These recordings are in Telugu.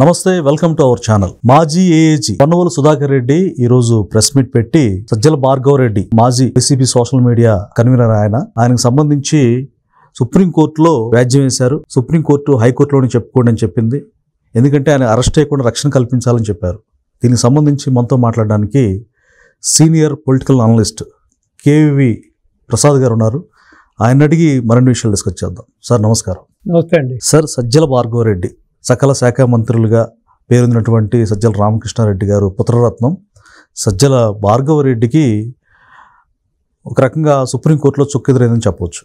నమస్తే వెల్కమ్ టు అవర్ ఛానల్ మాజీ ఏఏజీ పన్నవల సుధాకర్ రెడ్డి ఈ రోజు ప్రెస్ మీట్ పెట్టి సజ్జల భార్గవ రెడ్డి మాజీ ఏసీపీ సోషల్ మీడియా కన్వీనర్ ఆయన ఆయనకు సంబంధించి సుప్రీంకోర్టులో వ్యాజ్యం వేశారు సుప్రీంకోర్టు హైకోర్టులోనే చెప్పుకోండి అని చెప్పింది ఎందుకంటే ఆయన అరెస్ట్ అయ్యకుండా రక్షణ కల్పించాలని చెప్పారు దీనికి సంబంధించి మనతో మాట్లాడడానికి senior political analyst KVV Prasad గారు ఉన్నారు ఆయన అడిగి మరిన్ని విషయాలు డిస్కస్ చేద్దాం సార్ నమస్కారం నమస్తే అండి సార్ సజ్జల భార్గవ రెడ్డి సకల శాఖ మంత్రులుగా పేరొందినటువంటి సజ్జల రామకృష్ణారెడ్డి గారు పుత్రరత్నం సజ్జల భార్గవరెడ్డికి ఒక రకంగా సుప్రీంకోర్టులో చుక్కెదురైందని చెప్పవచ్చు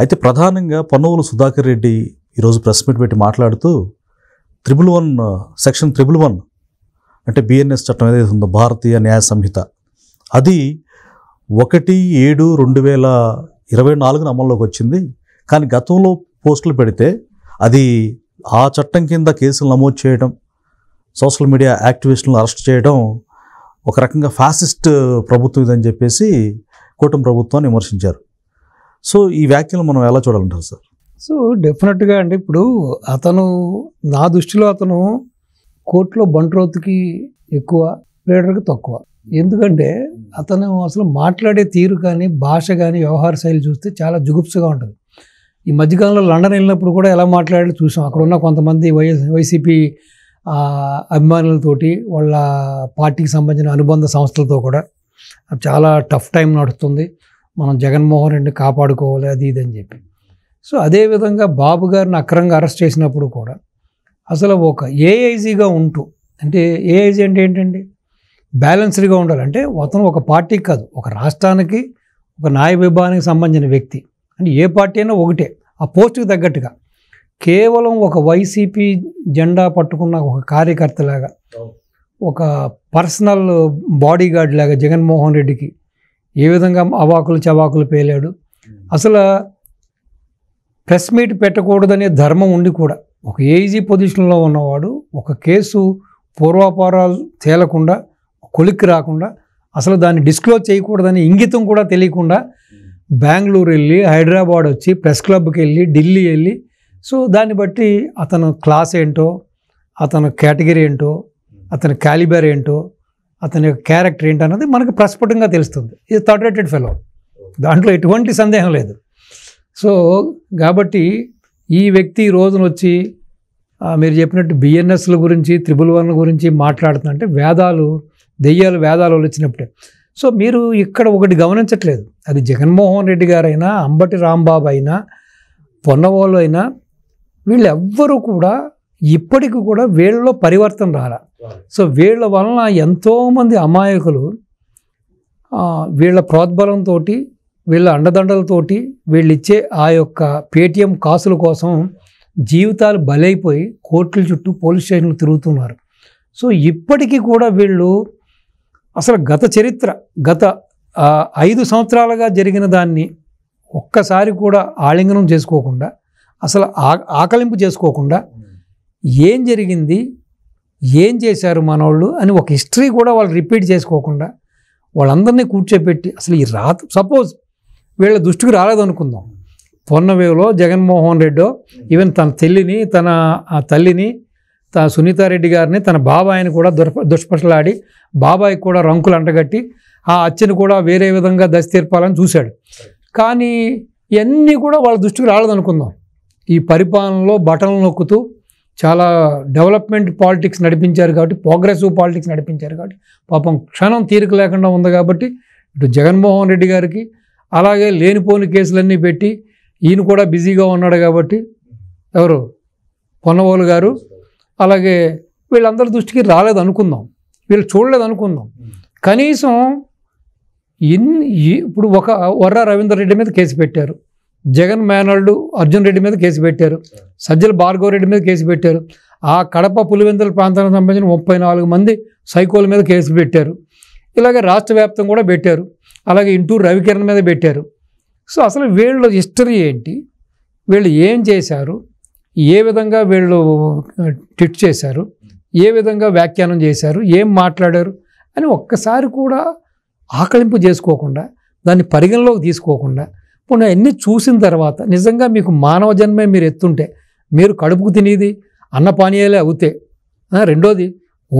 అయితే ప్రధానంగా పన్నువులు సుధాకర్ రెడ్డి ఈరోజు ప్రెస్ మీట్ పెట్టి మాట్లాడుతూ triple one section triple one అంటే బిఎన్ఎస్ చట్టం ఏదైతే ఉందో భారతీయ న్యాయ సంహిత అది ఒకటి ఏడు రెండు వేల ఇరవై నాలుగున అమల్లోకి వచ్చింది కానీ గతంలో పోస్టులు పెడితే అది ఆ చట్టం కింద కేసులు నమోదు చేయడం సోషల్ మీడియా యాక్టివిస్టులను అరెస్ట్ చేయడం ఒక రకంగా ఫాసిస్ట్ ప్రభుత్వం ఇదని చెప్పేసి కూటమి ప్రభుత్వాన్ని విమర్శించారు సో ఈ వ్యాఖ్యలు మనం ఎలా చూడాలంటారు సార్ సో డెఫినెట్గా అండి ఇప్పుడు అతను నా దృష్టిలో అతను కోర్టులో బంట్రోత్కి ఎక్కువ లీడర్కి తక్కువ ఎందుకంటే అతను అసలు మాట్లాడే తీరు కానీ భాష కానీ వ్యవహార శైలి చూస్తే చాలా జుగుప్సగా ఉంటుంది ఈ మధ్యకాలంలో లండన్ వెళ్ళినప్పుడు కూడా ఎలా మాట్లాడాలో చూసాం అక్కడ ఉన్న కొంతమంది వై వైసీపీ అభిమానులతోటి వాళ్ళ పార్టీకి సంబంధించిన అనుబంధ సంస్థలతో కూడా చాలా టఫ్ టైం నడుస్తుంది మనం జగన్మోహన్ రెడ్డిని కాపాడుకోవాలి అది ఇది అని చెప్పి సో అదేవిధంగా బాబు గారిని అక్రంగా అరెస్ట్ చేసినప్పుడు కూడా అసలు ఒక ఏఐజీగా ఉంటూ అంటే ఏఐజీ అంటే ఏంటండి బ్యాలెన్స్డ్గా ఉండాలి అంటే అతను ఒక పార్టీకి కాదు ఒక రాష్ట్రానికి ఒక న్యాయ విభాగానికి సంబంధించిన వ్యక్తి అంటే ఏ పార్టీ అయినా ఒకటే ఆ పోస్టుకు తగ్గట్టుగా కేవలం ఒక వైసీపీ జెండా పట్టుకున్న ఒక కార్యకర్త లాగా ఒక పర్సనల్ బాడీగార్డ్ లాగా జగన్మోహన్ రెడ్డికి ఏ విధంగా అవాకులు చవాకులు పేలాడు అసలు ప్రెస్ మీట్ పెట్టకూడదనే ధర్మం ఉండి కూడా ఒక ఏజీ పొజిషన్లో ఉన్నవాడు ఒక కేసు పూర్వాపారాలు తేలకుండా కొలిక్కి రాకుండా అసలు దాన్ని డిస్క్లోజ్ చేయకూడదని ఇంగితం కూడా తెలియకుండా బెంగళూరు వెళ్ళి హైదరాబాద్ వచ్చి ప్రెస్ క్లబ్కి వెళ్ళి ఢిల్లీ వెళ్ళి సో దాన్ని బట్టి అతను క్లాస్ ఏంటో అతను కేటగిరీ ఏంటో అతని క్యాలిబర్ ఏంటో అతని యొక్క క్యారెక్టర్ ఏంటి అన్నది మనకు ప్రస్ఫుటంగా తెలుస్తుంది ఇది థర్డ్ రేటెడ్ ఫెలో దాంట్లో ఎటువంటి సందేహం లేదు సో కాబట్టి ఈ వ్యక్తి ఈ రోజున వచ్చి మీరు చెప్పినట్టు బిఎన్ఎస్ల గురించి త్రిబుల్ వన్ల గురించి మాట్లాడుతుందంటే వేదాలు దెయ్యాలు వేదాలు వచ్చినప్పుడే సో మీరు ఇక్కడ ఒకటి గమనించట్లేదు అది జగన్మోహన్ రెడ్డి గారైనా అంబటి రాంబాబు అయినా పొన్నవాళ్ళు అయినా వీళ్ళెవ్వరూ కూడా ఇప్పటికి కూడా వీళ్ళలో పరివర్తన రాల సో వీళ్ళ వలన ఎంతోమంది అమాయకులు వీళ్ళ ప్రోద్బలంతో వీళ్ళ అండదండలతోటి వీళ్ళిచ్చే ఆ యొక్క పేటీఎం కాసుల కోసం జీవితాలు బలైపోయి కోర్టుల చుట్టూ పోలీస్ స్టేషన్లు తిరుగుతున్నారు సో ఇప్పటికీ కూడా వీళ్ళు అసలు గత చరిత్ర గత ఐదు సంవత్సరాలుగా జరిగిన దాన్ని ఒక్కసారి కూడా ఆలింగనం చేసుకోకుండా అసలు ఆకలింపు చేసుకోకుండా ఏం జరిగింది ఏం చేశారు మనవాళ్ళు అని ఒక హిస్టరీ కూడా వాళ్ళు రిపీట్ చేసుకోకుండా వాళ్ళందరినీ కూర్చోబెట్టి అసలు ఈ రాత సపోజ్ వీళ్ళ దృష్టికి రాలేదనుకుందాం పొన్నవేవులో జగన్మోహన్ రెడ్డో ఈవెన్ తన తెల్లిని తన తల్లిని తన సునీతారెడ్డి గారిని తన బాబాయిని కూడా దుర్ప దుష్పట్లాడి బాబాయికి కూడా రంకులు అంటగట్టి ఆ అచ్చని కూడా వేరే విధంగా దశ తీర్పాలని చూశాడు కానీ ఇవన్నీ కూడా వాళ్ళ దృష్టికి రాలేదనుకుందాం ఈ పరిపాలనలో బటన్లు నొక్కుతూ చాలా డెవలప్మెంట్ పాలిటిక్స్ నడిపించారు కాబట్టి ప్రోగ్రెసివ్ పాలిటిక్స్ నడిపించారు కాబట్టి పాపం క్షణం తీరిక లేకుండా ఉంది కాబట్టి ఇటు జగన్మోహన్ రెడ్డి గారికి అలాగే లేనిపోని కేసులన్నీ పెట్టి ఈయన కూడా బిజీగా ఉన్నాడు కాబట్టి ఎవరు పొన్నవోలు గారు అలాగే వీళ్ళందరి దృష్టికి రాలేదు అనుకుందాం వీళ్ళు చూడలేదు అనుకుందాం కనీసం ఎన్ని ఇప్పుడు ఒక వర్ర రవీందర్ రెడ్డి మీద కేసు పెట్టారు జగన్ మేనల్డు అర్జున్ రెడ్డి మీద కేసు పెట్టారు సజ్జల భార్గవ రెడ్డి మీద కేసు పెట్టారు ఆ కడప పులివెందుల ప్రాంతానికి సంబంధించిన ముప్పై నాలుగు మంది సైకోల మీద కేసు పెట్టారు ఇలాగే రాష్ట్ర వ్యాప్తం కూడా పెట్టారు అలాగే ఇంటూరు రవికిరణ్ మీద పెట్టారు సో అసలు వీళ్ళ హిస్టరీ ఏంటి వీళ్ళు ఏం చేశారు ఏ విధంగా వీళ్ళు ట్విట్ చేశారు ఏ విధంగా వ్యాఖ్యానం చేశారు ఏం మాట్లాడారు అని ఒక్కసారి కూడా ఆకలింపు చేసుకోకుండా దాన్ని పరిగణలోకి తీసుకోకుండా ఇప్పుడు అన్నీ చూసిన తర్వాత నిజంగా మీకు మానవ జన్మే మీరు ఎత్తుంటే మీరు కడుపుకు తినేది అన్నపానీయాలే అవుతే రెండోది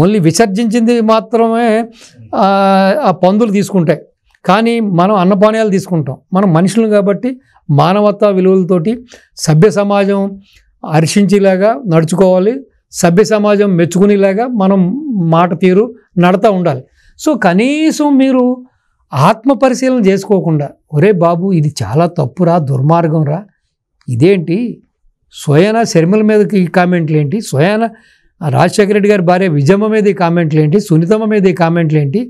ఓన్లీ విసర్జించింది మాత్రమే ఆ పందులు తీసుకుంటాయి కానీ మనం అన్నపానీయాలు తీసుకుంటాం మనం మనుషులు కాబట్టి మానవత్వ విలువలతోటి సభ్య సమాజం హర్షించేలాగా నడుచుకోవాలి సభ్య సమాజం మెచ్చుకునేలాగా మనం మాట తీరు నడతా ఉండాలి సో కనీసం మీరు ఆత్మ పరిశీలన చేసుకోకుండా ఒరే బాబు ఇది చాలా తప్పురా దుర్మార్గం రా ఇదేంటి స్వయాన శర్మల మీదకి కామెంట్లు ఏంటి స్వయాన రాజశేఖర రెడ్డి గారి భార్య విజమ్మ మీద ఈ కామెంట్లు ఏంటి సునీతమ్మ మీద ఈ కామెంట్లు ఏంటి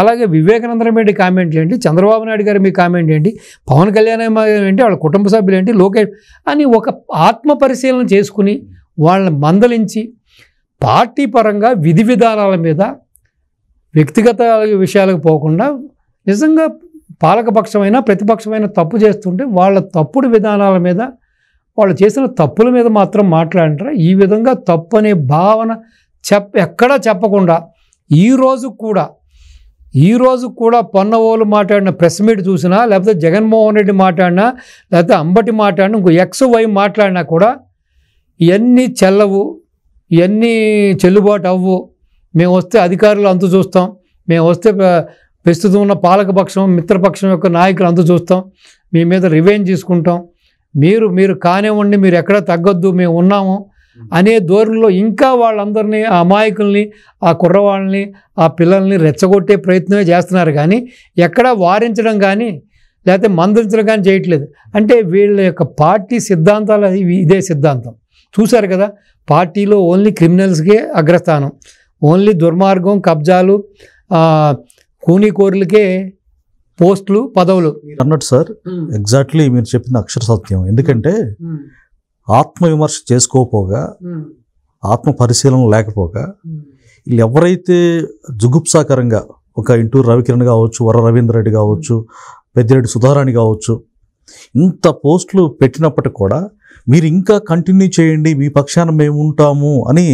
అలాగే వివేకానంద మీద కామెంట్లు ఏంటి చంద్రబాబు నాయుడు గారి మీ కామెంట్ ఏంటి పవన్ కళ్యాణ్ ఏంటి వాళ్ళ కుటుంబ సభ్యులు ఏంటి లోకేష్ అని ఒక ఆత్మ పరిశీలన చేసుకుని వాళ్ళని మందలించి పార్టీ పరంగా విధి విధానాల మీద వ్యక్తిగత విషయాలకు పోకుండా నిజంగా పాలకపక్షమైన ప్రతిపక్షమైన తప్పు చేస్తుంటే వాళ్ళ తప్పుడు విధానాల మీద వాళ్ళు చేసిన తప్పుల మీద మాత్రం మాట్లాడినారా ఈ విధంగా తప్పు అనే భావన చెప్ ఎక్కడా చెప్పకుండా ఈరోజు కూడా ఈరోజు కూడా పొన్నవోలు మాట్లాడిన ప్రెస్ మీట్ చూసినా లేకపోతే జగన్మోహన్ రెడ్డి మాట్లాడినా లేకపోతే అంబటి మాట్లాడినా ఇంకో ఎక్స్ వై మాట్లాడినా కూడా ఇవన్నీ చెల్లవు ఇవన్నీ చెల్లుబాటు అవ్వు మేము వస్తే అధికారులు అంత చూస్తాం మేము వస్తే ప్రస్తుతం ఉన్న పాలకపక్షం మిత్రపక్షం యొక్క నాయకులు అంత చూస్తాం మీ మీద రివెంజ్ తీసుకుంటాం మీరు మీరు కానివ్వండి మీరు ఎక్కడ తగ్గొద్దు మేము ఉన్నాము అనే ధోరణిలో ఇంకా వాళ్ళందరినీ ఆ అమాయకుల్ని ఆ కుర్రవాళ్ళని ఆ పిల్లల్ని రెచ్చగొట్టే ప్రయత్నమే చేస్తున్నారు కానీ ఎక్కడా వారించడం కానీ లేకపోతే మందరించడం కానీ చేయట్లేదు అంటే వీళ్ళ యొక్క పార్టీ సిద్ధాంతాలు ఇదే సిద్ధాంతం చూశారు కదా పార్టీలో ఓన్లీ క్రిమినల్స్కే అగ్రస్థానం ఓన్లీ దుర్మార్గం కబ్జాలు కూనీ కోరులకే పోస్టులు పదవులు అన్నట్టు సార్ ఎగ్జాక్ట్లీ మీరు చెప్పిన అక్షర సత్యం ఎందుకంటే hmm. ఆత్మ విమర్శ చేసుకోపోగా hmm. ఆత్మ పరిశీలన లేకపోగా hmm. వీళ్ళు ఎవరైతే జుగుప్సాకరంగా ఒక ఇంటూరు రవికిరణ్ కావచ్చు వర రవీంద్ర రెడ్డి కావచ్చు పెద్దిరెడ్డి సుధారాణి కావచ్చు ఇంత పోస్టులు పెట్టినప్పటికి కూడా మీరు ఇంకా కంటిన్యూ చేయండి మీ పక్షాన మేము ఉంటాము అని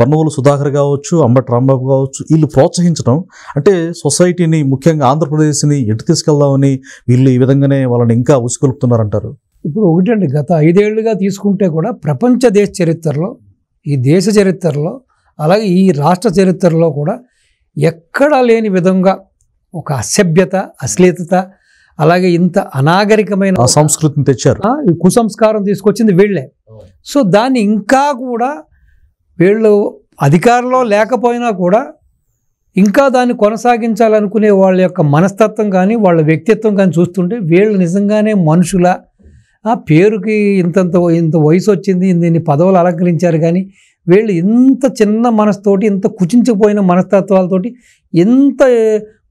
పన్నవూలు సుధాకర్ కావచ్చు అంబటి రాంబాబు కావచ్చు వీళ్ళు ప్రోత్సహించడం అంటే సొసైటీని ముఖ్యంగా ఆంధ్రప్రదేశ్ని ఎటు తీసుకెళ్దామని వీళ్ళు ఈ విధంగానే వాళ్ళని ఇంకా ఉసుకొలుపుతున్నారంటారు ఇప్పుడు ఒకటండి గత ఐదేళ్లుగా తీసుకుంటే కూడా ప్రపంచ దేశ చరిత్రలో ఈ దేశ చరిత్రలో అలాగే ఈ రాష్ట్ర చరిత్రలో కూడా ఎక్కడా లేని విధంగా ఒక అసభ్యత అశ్లీలత అలాగే ఇంత అనాగరికమైన సంస్కృతిని తెచ్చారు కుసంస్కారం తీసుకొచ్చింది వీళ్ళే సో దాన్ని ఇంకా కూడా వీళ్ళు అధికారంలో లేకపోయినా కూడా ఇంకా దాన్ని కొనసాగించాలనుకునే వాళ్ళ యొక్క మనస్తత్వం కానీ వాళ్ళ వ్యక్తిత్వం కానీ చూస్తుంటే వీళ్ళు నిజంగానే మనుషుల ఆ పేరుకి ఇంతంత ఇంత వయసు వచ్చింది దీన్ని పదవులు అలంకరించారు కానీ వీళ్ళు ఇంత చిన్న మనసుతోటి ఇంత కుచించిపోయిన మనస్తత్వాలతోటి ఎంత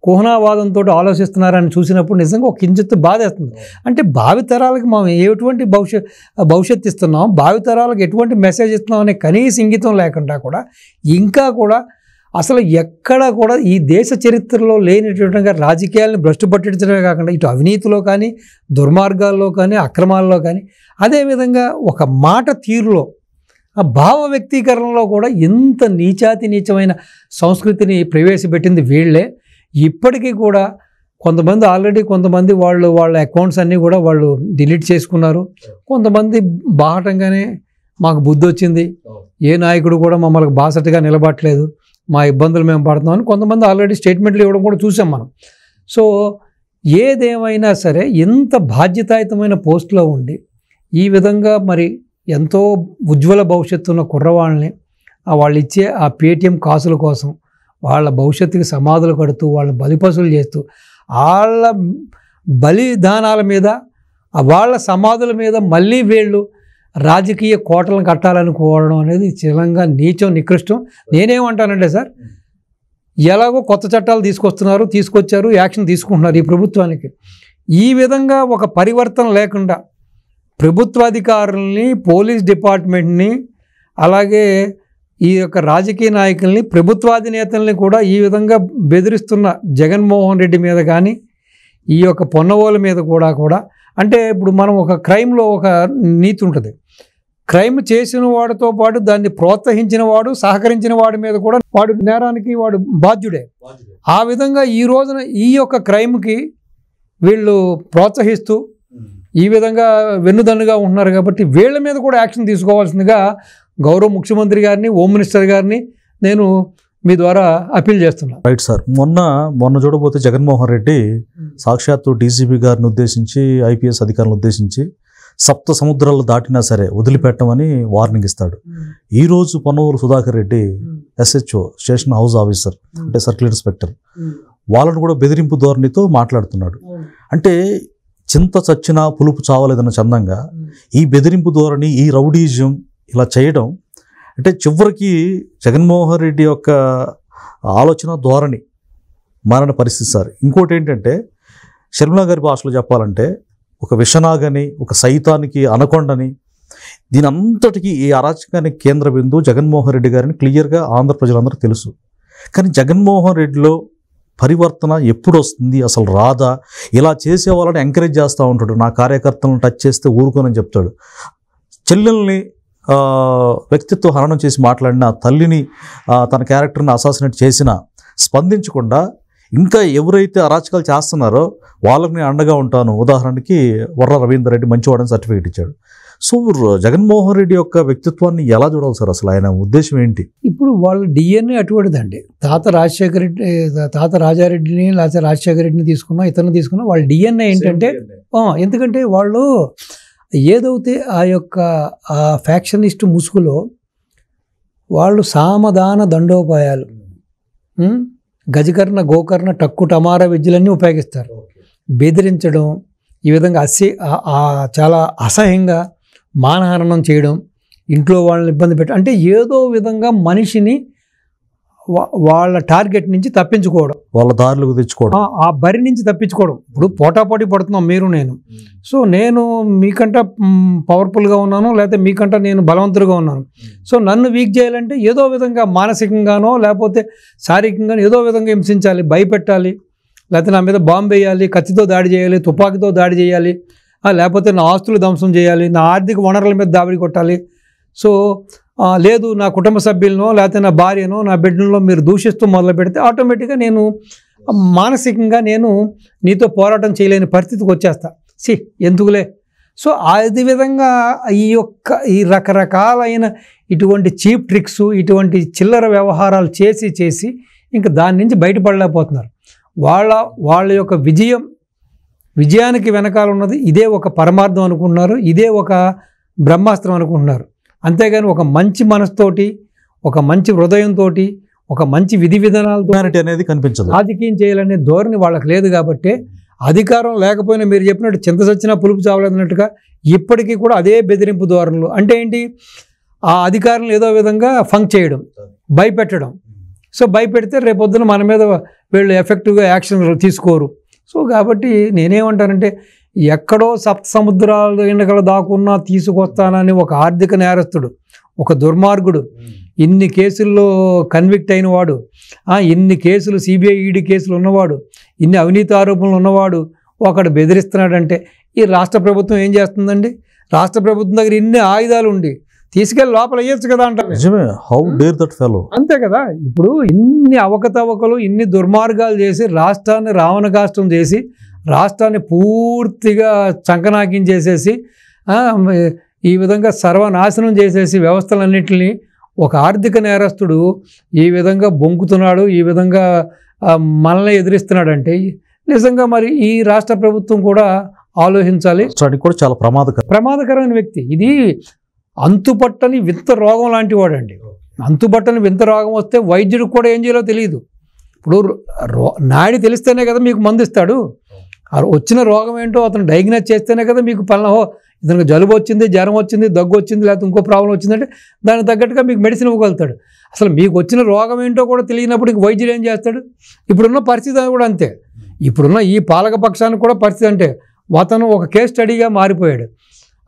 కుహనావాదంతో ఆలోచిస్తున్నారని చూసినప్పుడు నిజంగా ఒక కించిత్ బాధేస్తుంది అంటే భావితరాలకు మనం ఎటువంటి భవిష్య భవిష్యత్తు ఇస్తున్నాం భావితరాలకు ఎటువంటి మెసేజ్ ఇస్తున్నాం అనే కనీస ఇంగితం లేకుండా కూడా ఇంకా కూడా అసలు ఎక్కడ కూడా ఈ దేశ చరిత్రలో లేనిటువంటి రాజకీయాలను భ్రష్టు పట్టించడమే కాకుండా ఇటు అవినీతిలో కానీ దుర్మార్గాల్లో కానీ అక్రమాల్లో కానీ అదేవిధంగా ఒక మాట తీరులో ఆ భావ వ్యక్తీకరణలో కూడా ఎంత నీచాతి నీచమైన సంస్కృతిని ప్రవేశపెట్టింది వీళ్ళే ఇప్పటికీ కూడా కొంతమంది ఆల్రెడీ కొంతమంది వాళ్ళు వాళ్ళ అకౌంట్స్ అన్నీ కూడా వాళ్ళు డిలీట్ చేసుకున్నారు కొంతమంది బాహటంగానే మాకు బుద్ధి వచ్చింది ఏ నాయకుడు కూడా మమ్మల్ని బాసటగా నిలబట్టలేదు మా ఇబ్బందులు మేము అని కొంతమంది ఆల్రెడీ స్టేట్మెంట్లు ఇవ్వడం కూడా చూసాం మనం సో ఏదేమైనా సరే ఇంత బాధ్యతాయుతమైన పోస్టులో ఉండి ఈ విధంగా మరి ఎంతో ఉజ్వల భవిష్యత్తు ఉన్న కుర్రవాళ్ళని వాళ్ళు ఇచ్చే ఆ పేటీఎం కాసుల కోసం వాళ్ళ భవిష్యత్తుకి సమాధులు కడుతూ వాళ్ళ బలిపశులు చేస్తూ వాళ్ళ బలిదానాల మీద వాళ్ళ సమాధుల మీద మళ్ళీ వీళ్ళు రాజకీయ కోటలను కట్టాలనుకోవడం అనేది చిలంగా నీచం నికృష్టం నేనేమంటానంటే సార్ ఎలాగో కొత్త చట్టాలు తీసుకొస్తున్నారు తీసుకొచ్చారు యాక్షన్ తీసుకుంటున్నారు ఈ ప్రభుత్వానికి ఈ విధంగా ఒక పరివర్తన లేకుండా ప్రభుత్వాధికారుల్ని పోలీస్ డిపార్ట్మెంట్ని అలాగే ఈ యొక్క రాజకీయ నాయకుల్ని ప్రభుత్వాధినేతల్ని కూడా ఈ విధంగా బెదిరిస్తున్న జగన్మోహన్ రెడ్డి మీద కానీ ఈ యొక్క పొన్నవోల మీద కూడా కూడా అంటే ఇప్పుడు మనం ఒక క్రైమ్లో ఒక నీతి ఉంటుంది క్రైమ్ చేసిన వాడితో పాటు దాన్ని ప్రోత్సహించిన వాడు సహకరించిన వాడి మీద కూడా వాడు నేరానికి వాడు బాధ్యుడే ఆ విధంగా ఈ రోజున ఈ యొక్క క్రైమ్కి వీళ్ళు ప్రోత్సహిస్తూ ఈ విధంగా వెన్నుదన్నుగా ఉంటున్నారు కాబట్టి వీళ్ళ మీద కూడా యాక్షన్ తీసుకోవాల్సిందిగా గౌరవ ముఖ్యమంత్రి గారిని హోమ్ మినిస్టర్ గారిని నేను మీ ద్వారా అప్పీల్ చేస్తున్నా రైట్ సార్ మొన్న మొన్న చూడబోతే జగన్మోహన్ రెడ్డి సాక్షాత్తు డీజీపీ గారిని ఉద్దేశించి ఐపీఎస్ అధికారులను ఉద్దేశించి సప్త సముద్రాలు దాటినా సరే వదిలిపెట్టమని వార్నింగ్ ఇస్తాడు ఈరోజు Panuru Sudhakar Reddy SHO station house officer అంటే సర్కిల్ ఇన్స్పెక్టర్ వాళ్ళను కూడా బెదిరింపు ధోరణితో మాట్లాడుతున్నాడు అంటే చింత చచ్చినా పులుపు చావలేదన్న చందంగా ఈ బెదిరింపు ధోరణి ఈ రౌడీజం ఇలా చేయడం అంటే చివరికి జగన్మోహన్ రెడ్డి యొక్క ఆలోచన ధోరణి మారిన పరిస్థితి సార్ ఇంకోటి ఏంటంటే షర్మిలా గారి భాషలో చెప్పాలంటే ఒక విషనాగని ఒక సైతానికి అనకొండని దీని అంతటికీ ఈ అరాచకానికి కేంద్ర బిందువు జగన్మోహన్ రెడ్డి గారిని క్లియర్గా ఆంధ్ర ప్రజలందరూ తెలుసు కానీ జగన్మోహన్ రెడ్డిలో పరివర్తన ఎప్పుడు వస్తుంది అసలు రాదా ఇలా చేసే వాళ్ళని ఎంకరేజ్ చేస్తూ ఉంటాడు నా కార్యకర్తలను టచ్ చేస్తే ఊరుకోనని చెప్తాడు చెల్లెల్ని వ్యక్తిత్వ హరణం చేసి మాట్లాడిన తల్లిని తన క్యారెక్టర్ని అసాసినేట్ చేసిన స్పందించకుండా ఇంకా ఎవరైతే అరాచకాలు చేస్తున్నారో వాళ్ళకు నేను అండగా ఉంటాను ఉదాహరణకి వర్ర రవీందర్ రెడ్డి మంచివాడని సర్టిఫికేట్ ఇచ్చాడు సో జగన్మోహన్ రెడ్డి యొక్క వ్యక్తిత్వాన్ని ఎలా చూడాలి సార్ అసలు ఆయన ఉద్దేశం ఏంటి ఇప్పుడు వాళ్ళ డిఎన్ఏ అటువంటిదండి తాత రాజశేఖర రెడ్డి తాత రాజారెడ్డిని లేకపోతే రాజశేఖర రెడ్డిని తీసుకున్నా ఇతరులను తీసుకున్నా వాళ్ళ డిఎన్ఏ ఏంటంటే ఎందుకంటే వాళ్ళు ఏదైతే ఆ యొక్క ఆ ఫ్యాక్షనిస్ట్ ముసుగులో వాళ్ళు సామధాన దండోపాయాలు గజకర్ణ గోకర్ణ టక్కు టమార విద్యలన్నీ ఉపయోగిస్తారు బెదిరించడం ఈ విధంగా అస్సి చాలా అసహ్యంగా మానహరణం చేయడం ఇంట్లో వాళ్ళని ఇబ్బంది పెట్టడం అంటే ఏదో విధంగా మనిషిని వాళ్ళ టార్గెట్ నుంచి తప్పించుకోవడం వాళ్ళ దారులకు తెచ్చుకోవడం ఆ బరి నుంచి తప్పించుకోవడం ఇప్పుడు పోటాపోటీ పడుతున్నాం మీరు నేను సో నేను మీకంటే పవర్ఫుల్గా ఉన్నాను లేకపోతే మీకంటే నేను బలవంతుడిగా ఉన్నాను సో నన్ను వీక్ చేయాలంటే ఏదో విధంగా మానసికంగానో లేకపోతే శారీరకంగానో ఏదో విధంగా హింసించాలి భయపెట్టాలి లేకపోతే నా మీద బాంబు వేయాలి కత్తితో దాడి చేయాలి తుపాకీతో దాడి చేయాలి లేకపోతే నా ఆస్తులు ధ్వంసం చేయాలి నా ఆర్థిక వనరుల మీద దాబడి కొట్టాలి సో లేదు నా కుటుంబ సభ్యులను లేకపోతే నా భార్యను నా బిడ్డనో మీరు దూషిస్తూ మొదలు పెడితే ఆటోమేటిక్గా నేను మానసికంగా నేను నీతో పోరాటం చేయలేని పరిస్థితికి వచ్చేస్తా సి ఎందుకులే సో అది విధంగా ఈ యొక్క ఈ రకరకాలైన ఇటువంటి చీప్ ట్రిక్స్ ఇటువంటి చిల్లర వ్యవహారాలు చేసి చేసి ఇంకా దాని నుంచి బయటపడలేకపోతున్నారు వాళ్ళ వాళ్ళ యొక్క విజయం విజయానికి వెనకాల ఉన్నది ఇదే ఒక పరమార్థం అనుకుంటున్నారు ఇదే ఒక బ్రహ్మాస్త్రం అనుకుంటున్నారు అంతేగాని ఒక మంచి మనసుతోటి ఒక మంచి హృదయంతో ఒక మంచి విధి విధానాలతో అనేది కనిపించదు రాజకీయం చేయాలనే ధోరణి వాళ్ళకి లేదు కాబట్టి అధికారం లేకపోయినా మీరు చెప్పినట్టు చింత సచ్చినా పులుపు చావలేదన్నట్టుగా ఇప్పటికీ కూడా అదే బెదిరింపు ధోరణులు అంటే ఏంటి ఆ అధికారం ఏదో విధంగా ఫంక్ చేయడం భయపెట్టడం సో భయపెడితే రేపొద్దున మన మీద వీళ్ళు ఎఫెక్టివ్గా యాక్షన్ తీసుకోరు సో కాబట్టి నేనేమంటానంటే ఎక్కడో సప్తసముద్రాల ఎండగల దాకున్నా తీసుకొస్తానని ఒక ఆర్థిక నేరస్తుడు ఒక దుర్మార్గుడు ఇన్ని కేసుల్లో కన్విక్ట్ అయిన వాడు ఇన్ని కేసులు సిబిఐ e కేసులు ఉన్నవాడు ఇన్ని అవినీతి ఆరోపణలు ఉన్నవాడు ఒకడు బెదిరిస్తున్నాడంటే ఈ రాష్ట్ర ప్రభుత్వం ఏం చేస్తుందండి రాష్ట్ర ప్రభుత్వం దగ్గర ఇన్ని ఆయుధాలు ఉండి తీసుకెళ్ళి లోపల వేయచ్చు కదా అంటే నిజమే అంతే కదా ఇప్పుడు ఇన్ని అవకతవకలు ఇన్ని దుర్మార్గాలు చేసి రాష్ట్రాన్ని రావణ కాష్టం చేసి రాష్ట్రాన్ని పూర్తిగా చేసేసి ఈ విధంగా సర్వనాశనం చేసేసి వ్యవస్థలన్నింటినీ ఒక ఆర్థిక నేరస్తుడు ఈ విధంగా బొంకుతున్నాడు ఈ విధంగా మనల్ని ఎదిరిస్తున్నాడంటే నిజంగా మరి ఈ రాష్ట్ర ప్రభుత్వం కూడా ఆలోచించాలి కూడా చాలా ప్రమాదకరం ప్రమాదకరమైన వ్యక్తి ఇది అంతుపట్టని వింత రోగం లాంటి వాడండి అంతుపట్టని వింత రోగం వస్తే వైద్యుడికి కూడా ఏం చేయాలో తెలియదు ఇప్పుడు నాడి తెలిస్తేనే కదా మీకు మందిస్తాడు వచ్చిన రోగం ఏంటో అతను డయాగ్నోస్ చేస్తేనే కదా మీకు పలానా ఇతనికి జలుబు వచ్చింది జ్వరం వచ్చింది దగ్గు వచ్చింది లేకపోతే ఇంకో ప్రాబ్లం వచ్చిందంటే దానికి తగ్గట్టుగా మీకు మెడిసిన్ ఇవ్వగలుగుతాడు అసలు మీకు వచ్చిన రోగం ఏంటో కూడా తెలియనప్పుడు ఇంక వైద్యులు ఏం చేస్తాడు ఇప్పుడున్న పరిస్థితి కూడా అంతే ఇప్పుడున్న ఈ పాలక పక్షానికి కూడా పరిస్థితి అంటే అతను ఒక కేస్ స్టడీగా మారిపోయాడు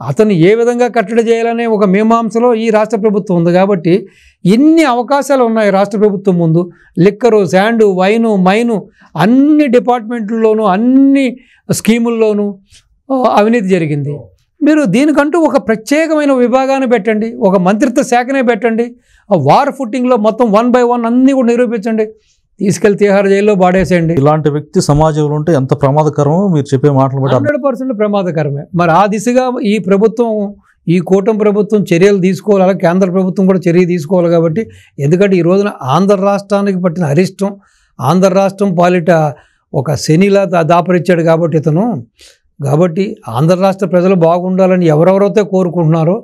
అతను ఏ విధంగా కట్టడి చేయాలనే ఒక మీమాంసలో ఈ రాష్ట్ర ప్రభుత్వం ఉంది కాబట్టి ఎన్ని అవకాశాలు ఉన్నాయి రాష్ట్ర ప్రభుత్వం ముందు లిక్కరు శాండు వైను మైను అన్ని డిపార్ట్మెంట్లలోనూ అన్ని స్కీముల్లోనూ అవినీతి జరిగింది మీరు దీనికంటూ ఒక ప్రత్యేకమైన విభాగాన్ని పెట్టండి ఒక మంత్రిత్వ శాఖనే పెట్టండి వార్ ఫుట్టింగ్లో మొత్తం వన్ బై వన్ అన్నీ కూడా నిరూపించండి తీసుకెళ్లి తీహార్ జైల్లో పాడేసేయండి ఇలాంటి వ్యక్తి సమాజంలో ఉంటే ఎంత ప్రమాదకరమో మీరు చెప్పే మాటలు హండ్రెడ్ పర్సెంట్ ప్రమాదకరమే మరి ఆ దిశగా ఈ ప్రభుత్వం ఈ కూటమి ప్రభుత్వం చర్యలు తీసుకోవాలి అలాగే కేంద్ర ప్రభుత్వం కూడా చర్య తీసుకోవాలి కాబట్టి ఎందుకంటే ఈ రోజున ఆంధ్ర రాష్ట్రానికి పట్టిన అరిష్టం ఆంధ్ర రాష్ట్రం పాలిట ఒక శనిలా దాపరిచ్చాడు కాబట్టి ఇతను కాబట్టి ఆంధ్ర రాష్ట్ర ప్రజలు బాగుండాలని ఎవరెవరైతే కోరుకుంటున్నారో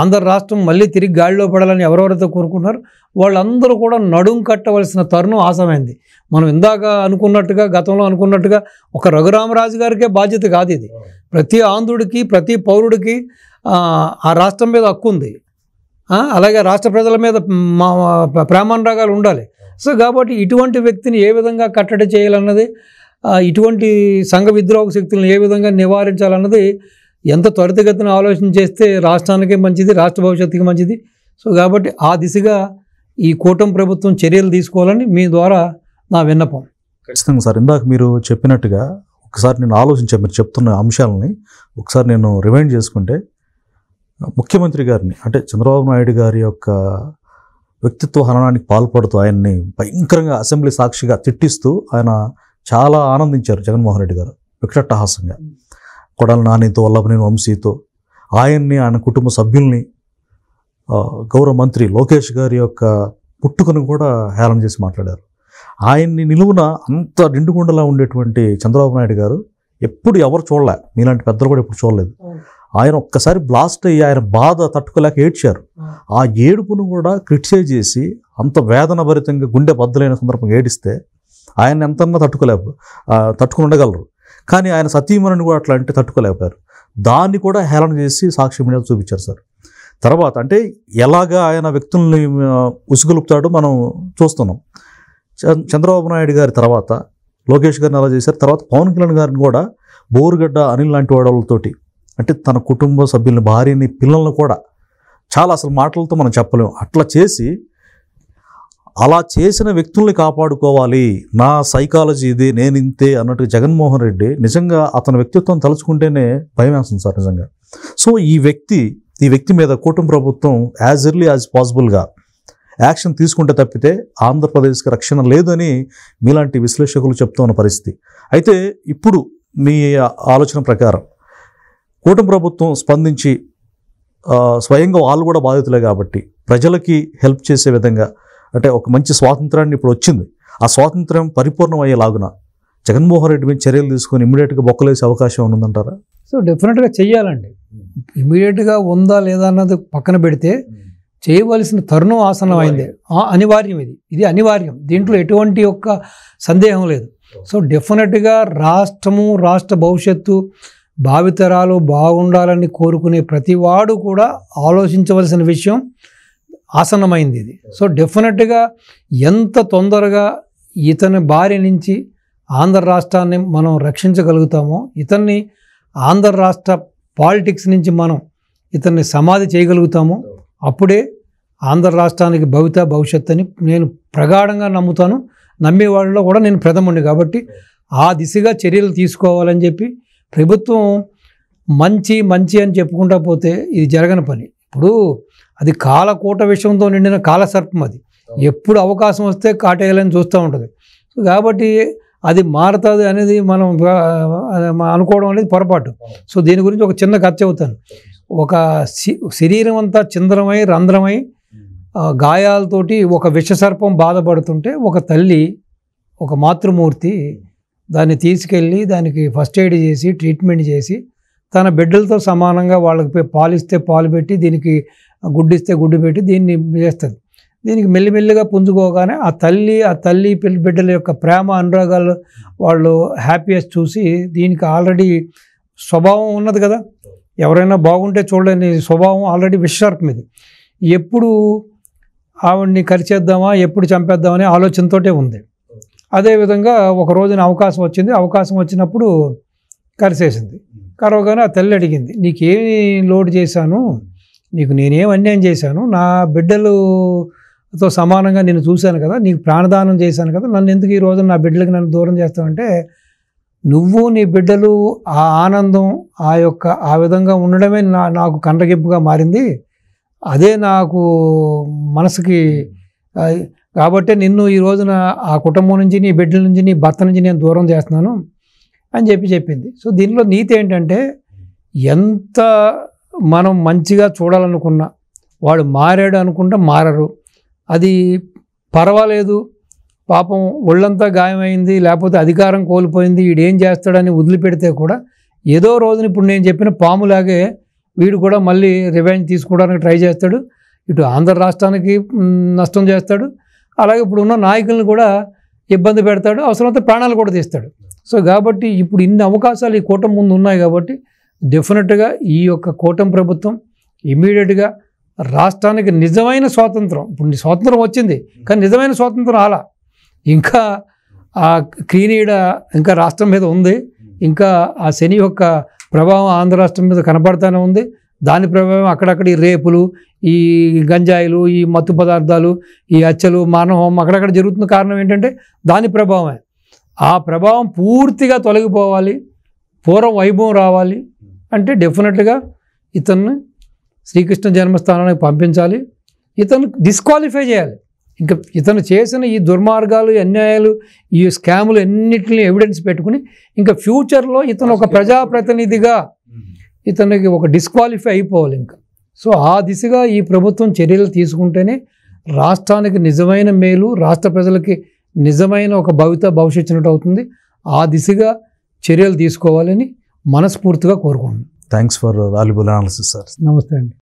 ఆంధ్ర రాష్ట్రం మళ్ళీ తిరిగి గాడిలో పడాలని ఎవరెవరైతే కోరుకున్నారు వాళ్ళందరూ కూడా నడుం కట్టవలసిన తరుణం ఆసమైంది మనం ఇందాక అనుకున్నట్టుగా గతంలో అనుకున్నట్టుగా ఒక రఘురామరాజు గారికే బాధ్యత కాదు ఇది ప్రతి ఆంధ్రుడికి ప్రతి పౌరుడికి ఆ రాష్ట్రం మీద హక్కు ఉంది అలాగే రాష్ట్ర ప్రజల మీద ప్రేమానురాగాలు ఉండాలి సో కాబట్టి ఇటువంటి వ్యక్తిని ఏ విధంగా కట్టడి చేయాలన్నది ఇటువంటి సంఘ విద్రోహ శక్తులను ఏ విధంగా నివారించాలన్నది ఎంత త్వరితగతిన ఆలోచన చేస్తే రాష్ట్రానికే మంచిది రాష్ట్ర భవిష్యత్తుకి మంచిది సో కాబట్టి ఆ దిశగా ఈ కూటమి ప్రభుత్వం చర్యలు తీసుకోవాలని మీ ద్వారా నా విన్నపం ఖచ్చితంగా సార్ ఇందాక మీరు చెప్పినట్టుగా ఒకసారి నేను ఆలోచించా మీరు చెప్తున్న అంశాలని ఒకసారి నేను రిమైండ్ చేసుకుంటే ముఖ్యమంత్రి గారిని అంటే చంద్రబాబు నాయుడు గారి యొక్క వ్యక్తిత్వ హననానికి పాల్పడుతూ ఆయన్ని భయంకరంగా అసెంబ్లీ సాక్షిగా తిట్టిస్తూ ఆయన చాలా ఆనందించారు జగన్మోహన్ రెడ్డి గారు వికటట్టహాసంగా కొడల నానితో వల్లభనేని వంశీతో ఆయన్ని ఆయన కుటుంబ సభ్యుల్ని గౌరవ మంత్రి లోకేష్ గారి యొక్క పుట్టుకను కూడా హేళన చేసి మాట్లాడారు ఆయన్ని నిలువున అంత నిండుగుండలా ఉండేటువంటి చంద్రబాబు నాయుడు గారు ఎప్పుడు ఎవరు చూడలే మీలాంటి పెద్దలు కూడా ఎప్పుడు చూడలేదు ఆయన ఒక్కసారి బ్లాస్ట్ అయ్యి ఆయన బాధ తట్టుకోలేక ఏడ్చారు ఆ ఏడుపును కూడా క్రిటిసైజ్ చేసి అంత వేదనభరితంగా గుండె బద్దలైన సందర్భంగా ఏడిస్తే ఆయన ఎంతన్నా తట్టుకోలేక తట్టుకుని ఉండగలరు కానీ ఆయన సతీమణిని కూడా అట్లా అంటే తట్టుకోలేకపోయారు దాన్ని కూడా హేళన చేసి సాక్షి మీడియా చూపించారు సార్ తర్వాత అంటే ఎలాగా ఆయన వ్యక్తుల్ని ఉసుగులుపుతాడో మనం చూస్తున్నాం చంద్రబాబు నాయుడు గారి తర్వాత లోకేష్ గారిని అలా చేశారు తర్వాత పవన్ కళ్యాణ్ గారిని కూడా బోరుగడ్డ అనిల్ లాంటి వాళ్ళతోటి అంటే తన కుటుంబ సభ్యుల్ని భార్యని పిల్లల్ని కూడా చాలా అసలు మాటలతో మనం చెప్పలేము అట్లా చేసి అలా చేసిన వ్యక్తుల్ని కాపాడుకోవాలి నా సైకాలజీ ఇది నేను ఇంతే అన్నట్టు జగన్మోహన్ రెడ్డి నిజంగా అతని వ్యక్తిత్వం తలుచుకుంటేనే భయం వేస్తుంది సార్ నిజంగా సో ఈ వ్యక్తి ఈ వ్యక్తి మీద కూటమి ప్రభుత్వం యాజ్ ఎర్లీ యాజ్ పాసిబుల్గా యాక్షన్ తీసుకుంటే తప్పితే ఆంధ్రప్రదేశ్కి రక్షణ లేదని మీలాంటి విశ్లేషకులు చెప్తున్న పరిస్థితి అయితే ఇప్పుడు మీ ఆలోచన ప్రకారం కూటమి ప్రభుత్వం స్పందించి స్వయంగా వాళ్ళు కూడా బాధితులే కాబట్టి ప్రజలకి హెల్ప్ చేసే విధంగా అంటే ఒక మంచి స్వాతంత్రాన్ని ఇప్పుడు వచ్చింది ఆ స్వాతంత్రం అయ్యేలాగున జగన్మోహన్ రెడ్డి మీద చర్యలు తీసుకొని ఇమీడియట్గా బొక్కలేసే అవకాశం ఉందంటారా సో డెఫినెట్గా చేయాలండి ఇమీడియట్గా ఉందా లేదా అన్నది పక్కన పెడితే చేయవలసిన తరుణం ఆసనం అయింది అనివార్యం ఇది ఇది అనివార్యం దీంట్లో ఎటువంటి యొక్క సందేహం లేదు సో డెఫినెట్గా రాష్ట్రము రాష్ట్ర భవిష్యత్తు భావితరాలు బాగుండాలని కోరుకునే ప్రతివాడు కూడా ఆలోచించవలసిన విషయం ఆసన్నమైంది ఇది సో డెఫినెట్గా ఎంత తొందరగా ఇతని భార్య నుంచి ఆంధ్ర రాష్ట్రాన్ని మనం రక్షించగలుగుతామో ఇతన్ని ఆంధ్ర రాష్ట్ర పాలిటిక్స్ నుంచి మనం ఇతన్ని సమాధి చేయగలుగుతామో అప్పుడే ఆంధ్ర రాష్ట్రానికి భవిత భవిష్యత్ అని నేను ప్రగాఢంగా నమ్ముతాను నమ్మే వాళ్ళలో కూడా నేను ప్రథముండి కాబట్టి ఆ దిశగా చర్యలు తీసుకోవాలని చెప్పి ప్రభుత్వం మంచి మంచి అని చెప్పుకుంటా పోతే ఇది జరగని పని ఇప్పుడు అది కాలకూట విషయంతో నిండిన కాలసర్పం అది ఎప్పుడు అవకాశం వస్తే కాటేయాలని చూస్తూ ఉంటుంది సో కాబట్టి అది మారుతుంది అనేది మనం అనుకోవడం అనేది పొరపాటు సో దీని గురించి ఒక చిన్న కథ చెబుతాను ఒక శరీరం అంతా చిందరమై రంధ్రమై గాయాలతోటి ఒక విషసర్పం బాధపడుతుంటే ఒక తల్లి ఒక మాతృమూర్తి దాన్ని తీసుకెళ్ళి దానికి ఫస్ట్ ఎయిడ్ చేసి ట్రీట్మెంట్ చేసి తన బిడ్డలతో సమానంగా వాళ్ళకి పాలిస్తే పాలు పెట్టి దీనికి గుడ్డు ఇస్తే గుడ్డు పెట్టి దీన్ని చేస్తుంది దీనికి మెల్లిమెల్లిగా పుంజుకోగానే ఆ తల్లి ఆ తల్లి పిల్ల బిడ్డల యొక్క ప్రేమ అనురాగాలు వాళ్ళు హ్యాపీయెస్ట్ చూసి దీనికి ఆల్రెడీ స్వభావం ఉన్నది కదా ఎవరైనా బాగుంటే చూడలేని స్వభావం ఆల్రెడీ విషర్ప్ మీద ఎప్పుడు ఆవిడ్ని కరిచేద్దామా ఎప్పుడు చంపేద్దామనే ఆలోచనతోటే ఉంది అదేవిధంగా ఒక రోజున అవకాశం వచ్చింది అవకాశం వచ్చినప్పుడు కరిసేసింది కరవగానే ఆ తల్లి అడిగింది నీకేమి లోడ్ చేశాను నీకు నేనేం అన్యాయం చేశాను నా బిడ్డలుతో సమానంగా నేను చూశాను కదా నీకు ప్రాణదానం చేశాను కదా నన్ను ఎందుకు ఈ రోజు నా బిడ్డలకు నన్ను దూరం చేస్తావంటే నువ్వు నీ బిడ్డలు ఆ ఆనందం ఆ యొక్క ఆ విధంగా ఉండడమే నా నాకు కండ్రగింపుగా మారింది అదే నాకు మనసుకి కాబట్టి నిన్ను ఈ రోజున ఆ కుటుంబం నుంచి నీ బిడ్డల నుంచి నీ భర్త నుంచి నేను దూరం చేస్తున్నాను అని చెప్పి చెప్పింది సో దీనిలో నీతి ఏంటంటే ఎంత మనం మంచిగా చూడాలనుకున్నా వాడు మారాడు అనుకుంటే మారరు అది పర్వాలేదు పాపం ఒళ్ళంతా గాయమైంది లేకపోతే అధికారం కోల్పోయింది వీడేం చేస్తాడని వదిలిపెడితే కూడా ఏదో రోజున ఇప్పుడు నేను చెప్పిన పాములాగే వీడు కూడా మళ్ళీ రివెంజ్ తీసుకోవడానికి ట్రై చేస్తాడు ఇటు ఆంధ్ర రాష్ట్రానికి నష్టం చేస్తాడు అలాగే ఇప్పుడు ఉన్న నాయకులను కూడా ఇబ్బంది పెడతాడు అవసరమైతే ప్రాణాలు కూడా తీస్తాడు సో కాబట్టి ఇప్పుడు ఇన్ని అవకాశాలు ఈ కూటమి ముందు ఉన్నాయి కాబట్టి డెఫినెట్గా ఈ యొక్క కూటమి ప్రభుత్వం ఇమీడియట్గా రాష్ట్రానికి నిజమైన స్వాతంత్రం ఇప్పుడు స్వాతంత్రం వచ్చింది కానీ నిజమైన స్వాతంత్రం అలా ఇంకా ఆ క్రీనీడ ఇంకా రాష్ట్రం మీద ఉంది ఇంకా ఆ శని యొక్క ప్రభావం ఆంధ్ర రాష్ట్రం మీద కనపడతానే ఉంది దాని ప్రభావం అక్కడక్కడ ఈ రేపులు ఈ గంజాయిలు ఈ మత్తు పదార్థాలు ఈ అచ్చలు మానవం అక్కడక్కడ జరుగుతున్న కారణం ఏంటంటే దాని ప్రభావమే ఆ ప్రభావం పూర్తిగా తొలగిపోవాలి పూర్వం వైభవం రావాలి అంటే డెఫినెట్గా ఇతన్ని శ్రీకృష్ణ జన్మస్థానానికి పంపించాలి ఇతను డిస్క్వాలిఫై చేయాలి ఇంకా ఇతను చేసిన ఈ దుర్మార్గాలు అన్యాయాలు ఈ స్కాములు అన్నింటిని ఎవిడెన్స్ పెట్టుకుని ఇంకా ఫ్యూచర్లో ఇతను ఒక ప్రజాప్రతినిధిగా hmm. ఇతనికి ఒక డిస్క్వాలిఫై అయిపోవాలి ఇంకా సో ఆ దిశగా ఈ ప్రభుత్వం చర్యలు తీసుకుంటేనే రాష్ట్రానికి నిజమైన మేలు రాష్ట్ర ప్రజలకి నిజమైన ఒక భవిత భవిష్యత్తునట్టు అవుతుంది ఆ దిశగా చర్యలు తీసుకోవాలని మనస్ఫూర్తిగా కోరుకోండి thanks for valuable analysis sir నమస్తే అండి